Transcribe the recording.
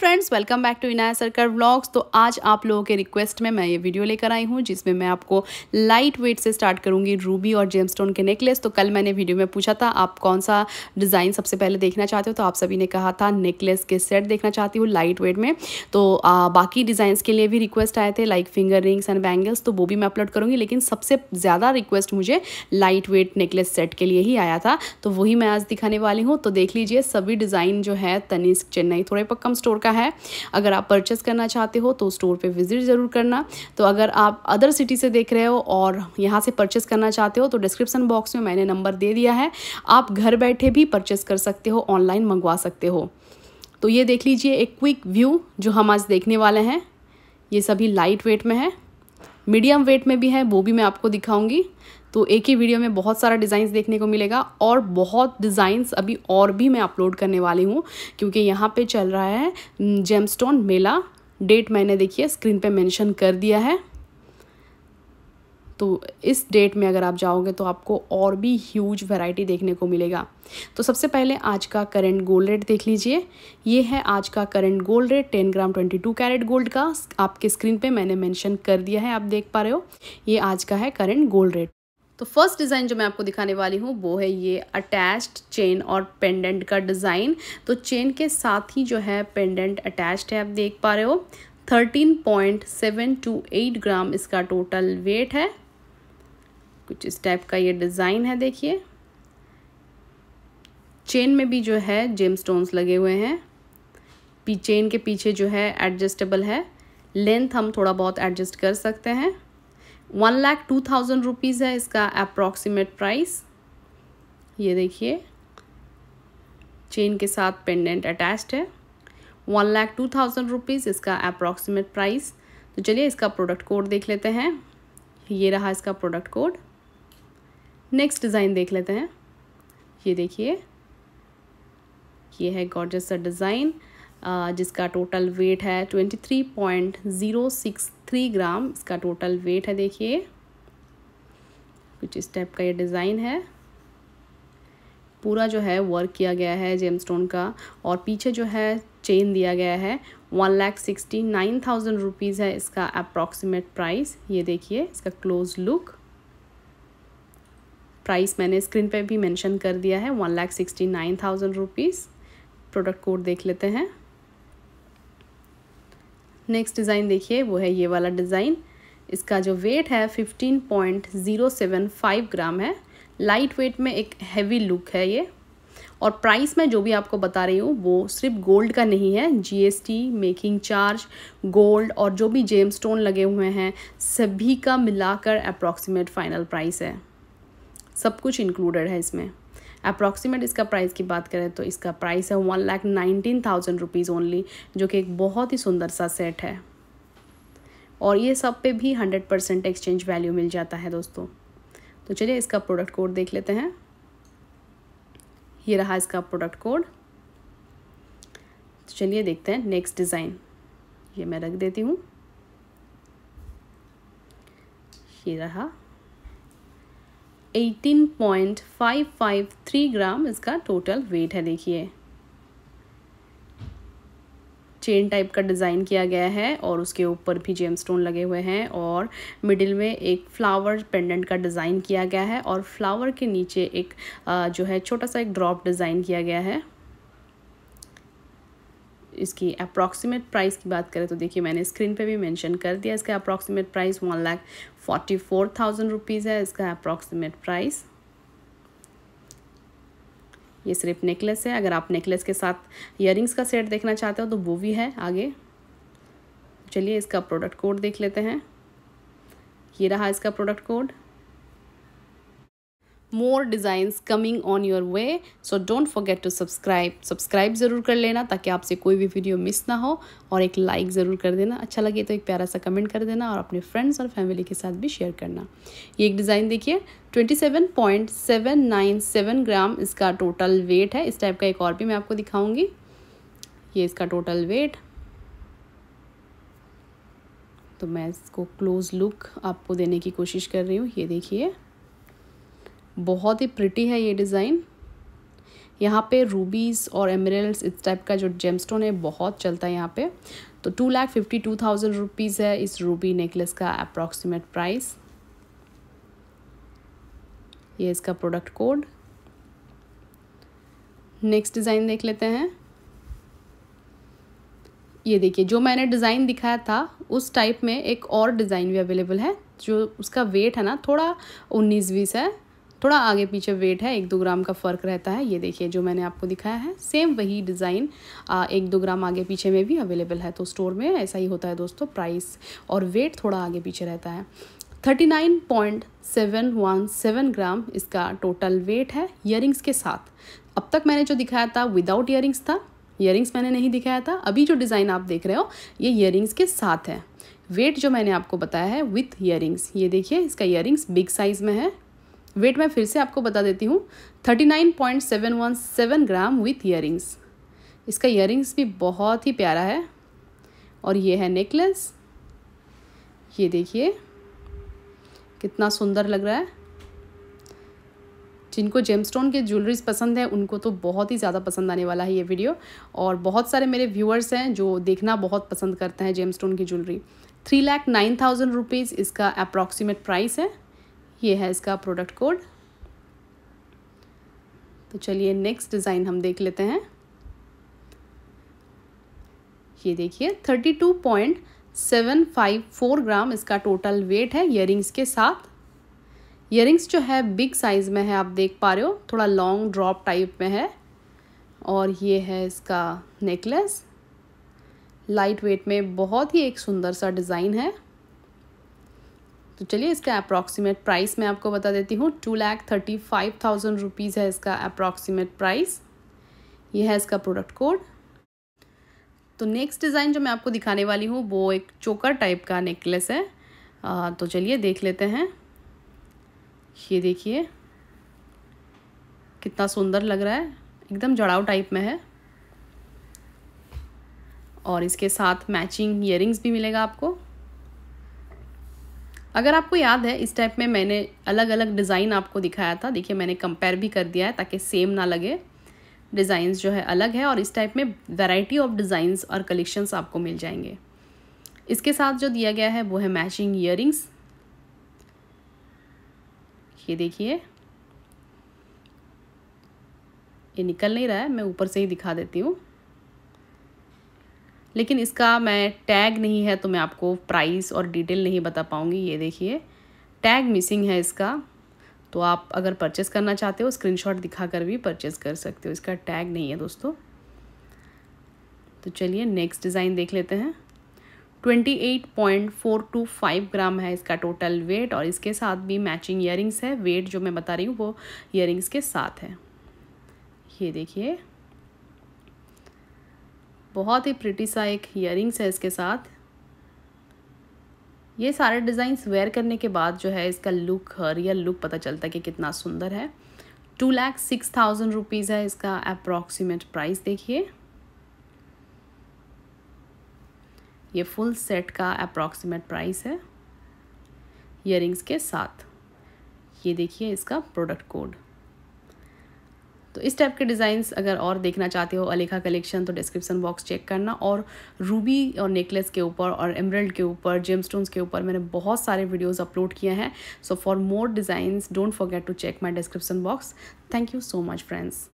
friends welcome back to Inaya Sarkar vlogs तो आज आप लोगों के रिक्वेस्ट में मैं ये वीडियो लेकर आई हूँ जिसमें मैं आपको लाइट वेट से स्टार्ट करूँगी रूबी और जेमस्टोन के नेकलेस तो कल मैंने वीडियो में पूछा था आप कौन सा डिज़ाइन सबसे पहले देखना चाहते हो तो आप सभी ने कहा था नेकलेस के सेट देखना चाहती हूँ लाइट वेट में तो आ, बाकी डिज़ाइंस के लिए भी रिक्वेस्ट आए थे like finger rings and bangles तो वो भी मैं अपलोड करूँगी लेकिन सबसे ज़्यादा रिक्वेस्ट मुझे लाइट वेट नेकलेस सेट के लिए ही आया था तो वही मैं आज दिखाने वाली हूँ तो देख लीजिए सभी डिज़ाइन जो है तनिष्क चेन्नई थोड़े पक्कम स्टोर का का है अगर आप परचेस करना चाहते हो तो स्टोर पर विजिट ज़रूर करना तो अगर आप अदर सिटी से देख रहे हो और यहाँ से परचेस करना चाहते हो तो डिस्क्रिप्शन बॉक्स में मैंने नंबर दे दिया है आप घर बैठे भी परचेस कर सकते हो ऑनलाइन मंगवा सकते हो तो ये देख लीजिए एक क्विक व्यू जो हम आज देखने वाले हैं ये सभी लाइट वेट में है मीडियम वेट में भी है वो भी मैं आपको दिखाऊंगी तो एक ही वीडियो में बहुत सारा डिज़ाइंस देखने को मिलेगा और बहुत डिज़ाइंस अभी और भी मैं अपलोड करने वाली हूँ क्योंकि यहाँ पे चल रहा है जेमस्टोन मेला डेट मैंने देखिए स्क्रीन पे मेंशन कर दिया है तो इस डेट में अगर आप जाओगे तो आपको और भी ह्यूज वैरायटी देखने को मिलेगा तो सबसे पहले आज का करंट गोल्ड रेट देख लीजिए ये है आज का current gold rate ten gram twenty two carat gold का आपके स्क्रीन पे मैंने मेंशन कर दिया है आप देख पा रहे हो ये आज का है करंट गोल्ड रेट तो फर्स्ट डिज़ाइन जो मैं आपको दिखाने वाली हूँ वो है ये अटैच्ड चेन और पेंडेंट का डिज़ाइन तो चेन के साथ ही जो है पेंडेंट अटैच्ड है आप देख पा रहे हो 13.728 ग्राम इसका टोटल वेट है कुछ इस टाइप का ये डिज़ाइन है देखिए चेन में भी जो है जेम स्टोन्स लगे हुए हैं पी चेन के पीछे जो है एडजस्टेबल है लेंथ हम थोड़ा बहुत एडजस्ट कर सकते हैं one lakh two thousand rupees है इसका अप्रॉक्सीमेट प्राइस ये देखिए चेन के साथ पेंडेंट अटैच्ड है one lakh two thousand rupees इसका अप्रॉक्सीमेट प्राइस तो चलिए इसका प्रोडक्ट कोड देख लेते हैं ये रहा इसका प्रोडक्ट कोड नेक्स्ट डिज़ाइन देख लेते हैं ये देखिए ये है गॉर्जस सा डिज़ाइन जिसका टोटल वेट है twenty three point zero six three gram इसका टोटल वेट है देखिए कुछ इस टाइप का ये डिज़ाइन है पूरा जो है वर्क किया गया है जेम स्टोन का और पीछे जो है चेन दिया गया है one lakh sixty nine thousand rupees है इसका अप्रॉक्सीमेट प्राइस ये देखिए इसका क्लोज लुक प्राइस मैंने स्क्रीन पे भी मेंशन कर दिया है one lakh sixty nine thousand rupees product code देख लेते हैं नेक्स्ट डिज़ाइन देखिए वो है ये वाला डिज़ाइन इसका जो वेट है fifteen point zero seven five gram है लाइट वेट में एक हैवी लुक है ये और प्राइस मैं जो भी आपको बता रही हूँ वो सिर्फ गोल्ड का नहीं है जीएसटी मेकिंग चार्ज गोल्ड और जो भी जेम स्टोन लगे हुए हैं सभी का मिलाकर अप्रॉक्सीमेट फाइनल प्राइस है सब कुछ इंक्लूडेड है इसमें अप्रॉक्सीमेट इसका प्राइस की बात करें तो इसका प्राइस है one lakh nineteen thousand rupees only जो कि एक बहुत ही सुंदर सा सेट है और ये सब पे भी हंड्रेड परसेंट एक्सचेंज वैल्यू मिल जाता है दोस्तों तो चलिए इसका प्रोडक्ट कोड देख लेते हैं ये रहा इसका प्रोडक्ट कोड तो चलिए देखते हैं नेक्स्ट डिज़ाइन ये मैं रख देती हूँ ये रहा 18.553 ग्राम इसका टोटल वेट है देखिए चेन टाइप का डिज़ाइन किया गया है और उसके ऊपर भी जेम स्टोन लगे हुए हैं और मिडिल में एक फ्लावर पेंडेंट का डिज़ाइन किया गया है और फ्लावर के नीचे एक जो है छोटा सा एक ड्रॉप डिज़ाइन किया गया है इसकी अप्रॉक्सीमेट प्राइस की बात करें तो देखिए मैंने स्क्रीन पे भी मेंशन कर दिया इसका approximate price one lakh forty four thousand rupees है इसका अप्रॉक्सीमेट प्राइस ये सिर्फ नेकलेस है अगर आप नेकलेस के साथ इयरिंग्स का सेट देखना चाहते हो तो वो भी है आगे चलिए इसका प्रोडक्ट कोड देख लेते हैं ये रहा इसका product code more designs coming on your way so don't forget to subscribe subscribe ज़रूर कर लेना ताकि आपसे कोई भी वीडियो मिस ना हो और एक लाइक ज़रूर कर देना अच्छा लगे तो एक प्यारा सा कमेंट कर देना और अपने फ्रेंड्स और फैमिली के साथ भी शेयर करना ये एक डिज़ाइन देखिए 27.797 ग्राम इसका टोटल वेट है इस टाइप का एक और भी मैं आपको दिखाऊंगी ये इसका टोटल वेट तो मैं इसको क्लोज लुक आपको देने की कोशिश कर रही हूँ ये देखिए बहुत ही प्रिटी है ये डिज़ाइन यहाँ पे रूबीज़ और एमरल्स इस टाइप का जो जेमस्टोन है बहुत चलता है यहाँ पे तो two lakh fifty two thousand rupees है इस रूबी नेकलेस का अप्रॉक्सीमेट प्राइस ये इसका प्रोडक्ट कोड नेक्स्ट डिज़ाइन देख लेते हैं ये देखिए जो मैंने डिज़ाइन दिखाया था उस टाइप में एक और डिज़ाइन भी अवेलेबल है जो उसका वेट है ना थोड़ा उन्नीस बीस है थोड़ा आगे पीछे वेट है एक दो ग्राम का फ़र्क रहता है ये देखिए जो मैंने आपको दिखाया है सेम वही डिज़ाइन एक दो ग्राम आगे पीछे में भी अवेलेबल है तो स्टोर में ऐसा ही होता है दोस्तों प्राइस और वेट थोड़ा आगे पीछे रहता है thirty nine point seven one seven gram इसका टोटल वेट है ईयरिंग्स के साथ अब तक मैंने जो दिखाया था विदाउट ईयरिंग्स था ईयरिंग्स मैंने नहीं दिखाया था अभी जो डिज़ाइन आप देख रहे हो ये ईयरिंग्स के साथ है वेट जो मैंने आपको बताया है विथ ईयरिंग्स ये देखिए इसका ईयरिंग्स बिग साइज़ में है वेट मैं फिर से आपको बता देती हूँ thirty nine point seven one seven gram with ear इसका ईयर भी बहुत ही प्यारा है और ये है नेकलेस ये देखिए कितना सुंदर लग रहा है जिनको जेमस्टोन के ज्वेलरीज पसंद है उनको तो बहुत ही ज़्यादा पसंद आने वाला है ये वीडियो और बहुत सारे मेरे व्यूअर्स हैं जो देखना बहुत पसंद करते हैं जेमस्टोन की jewellery three lakh nine thousand rupees इसका अप्रॉक्सीमेट प्राइस है ये है इसका प्रोडक्ट कोड तो चलिए नेक्स्ट डिज़ाइन हम देख लेते हैं ये देखिए thirty two point seven five four gram इसका टोटल वेट है ईयरिंग्स के साथ ईयरिंग्स जो है बिग साइज़ में है आप देख पा रहे हो थोड़ा लॉन्ग ड्रॉप टाइप में है और ये है इसका नेकलेस लाइट वेट में बहुत ही एक सुंदर सा डिज़ाइन है तो चलिए इसका अप्रॉक्सीमेट प्राइस मैं आपको बता देती हूँ two lakh thirty five thousand rupees है इसका अप्रॉक्सीमेट प्राइस ये है इसका प्रोडक्ट कोड तो नेक्स्ट डिज़ाइन जो मैं आपको दिखाने वाली हूँ वो एक चोकर टाइप का नेकलेस है आ, तो चलिए देख लेते हैं ये देखिए कितना सुंदर लग रहा है एकदम जड़ाव टाइप में है और इसके साथ मैचिंग ईयरिंग्स भी मिलेगा आपको अगर आपको याद है इस टाइप में मैंने अलग अलग डिज़ाइन आपको दिखाया था देखिए मैंने कंपेयर भी कर दिया है ताकि सेम ना लगे डिज़ाइंस जो है अलग है और इस टाइप में वैरायटी ऑफ डिज़ाइंस और कलेक्शंस आपको मिल जाएंगे इसके साथ जो दिया गया है वो है मैचिंग ईयर ये देखिए ये निकल नहीं रहा है मैं ऊपर से ही दिखा देती हूँ लेकिन इसका मैं टैग नहीं है तो मैं आपको प्राइस और डिटेल नहीं बता पाऊँगी ये देखिए टैग मिसिंग है इसका तो आप अगर परचेस करना चाहते हो स्क्रीनशॉट दिखा कर भी परचेस कर सकते हो इसका टैग नहीं है दोस्तों तो चलिए नेक्स्ट डिज़ाइन देख लेते हैं twenty eight point four two five gram है इसका टोटल वेट और इसके साथ भी मैचिंग ईयरिंग्स है वेट जो मैं बता रही हूँ वो ईयरिंग्स के साथ है ये देखिए बहुत ही प्रिटी सा एक ईयरिंग्स है इसके साथ ये सारे डिज़ाइंस वेयर करने के बाद जो है इसका लुक रियल लुक पता चलता है कि कितना सुंदर है two lakh six thousand rupees है इसका अप्रॉक्सीमेट प्राइस देखिए ये फुल सेट का अप्रॉक्सीमेट प्राइस है ईयरिंग्स के साथ ये देखिए इसका प्रोडक्ट कोड तो इस टाइप के डिज़ाइंस अगर और देखना चाहते हो अलेखा कलेक्शन तो डिस्क्रिप्सन बॉक्स चेक करना और रूबी और नेकलेस के ऊपर और एमरल्ड के ऊपर जेमस्टोन्स के ऊपर मैंने बहुत सारे वीडियोज़ अपलोड किए हैं so for more designs don't forget to check my description box thank you so much friends